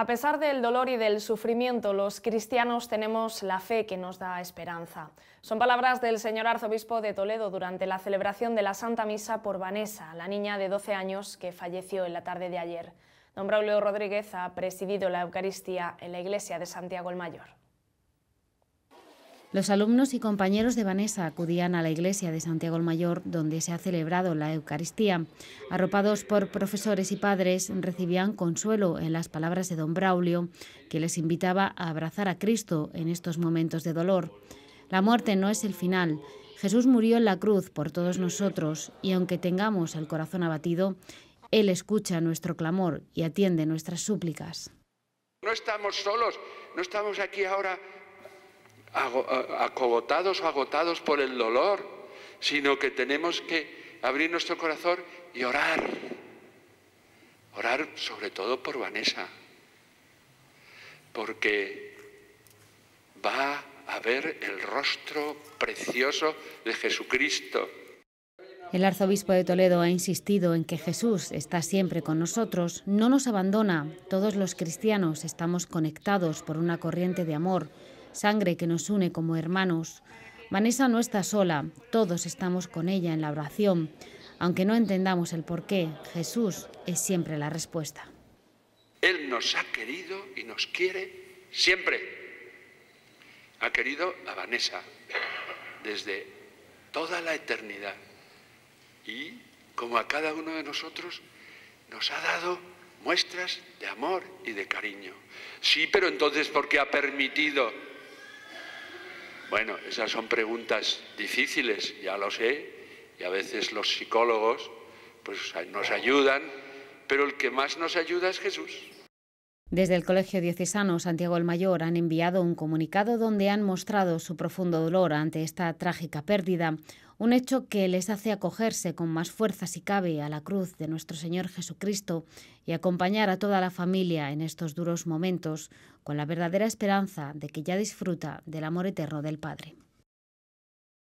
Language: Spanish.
A pesar del dolor y del sufrimiento, los cristianos tenemos la fe que nos da esperanza. Son palabras del señor arzobispo de Toledo durante la celebración de la Santa Misa por Vanessa, la niña de 12 años que falleció en la tarde de ayer. Don Braulio Rodríguez ha presidido la Eucaristía en la iglesia de Santiago el Mayor. Los alumnos y compañeros de Vanessa acudían a la iglesia de Santiago el Mayor, donde se ha celebrado la Eucaristía. Arropados por profesores y padres, recibían consuelo en las palabras de don Braulio, que les invitaba a abrazar a Cristo en estos momentos de dolor. La muerte no es el final. Jesús murió en la cruz por todos nosotros, y aunque tengamos el corazón abatido, Él escucha nuestro clamor y atiende nuestras súplicas. No estamos solos, no estamos aquí ahora acogotados o agotados por el dolor, sino que tenemos que abrir nuestro corazón y orar. Orar sobre todo por Vanessa, porque va a ver el rostro precioso de Jesucristo. El arzobispo de Toledo ha insistido en que Jesús está siempre con nosotros, no nos abandona, todos los cristianos estamos conectados por una corriente de amor, sangre que nos une como hermanos. Vanessa no está sola, todos estamos con ella en la oración. Aunque no entendamos el por qué, Jesús es siempre la respuesta. Él nos ha querido y nos quiere siempre. Ha querido a Vanessa desde toda la eternidad y, como a cada uno de nosotros, nos ha dado muestras de amor y de cariño. Sí, pero entonces, ¿por qué ha permitido bueno, esas son preguntas difíciles, ya lo sé, y a veces los psicólogos pues, nos ayudan, pero el que más nos ayuda es Jesús. Desde el Colegio Diocesano Santiago el Mayor han enviado un comunicado donde han mostrado su profundo dolor ante esta trágica pérdida, un hecho que les hace acogerse con más fuerza si cabe a la cruz de nuestro Señor Jesucristo y acompañar a toda la familia en estos duros momentos con la verdadera esperanza de que ya disfruta del amor eterno del Padre.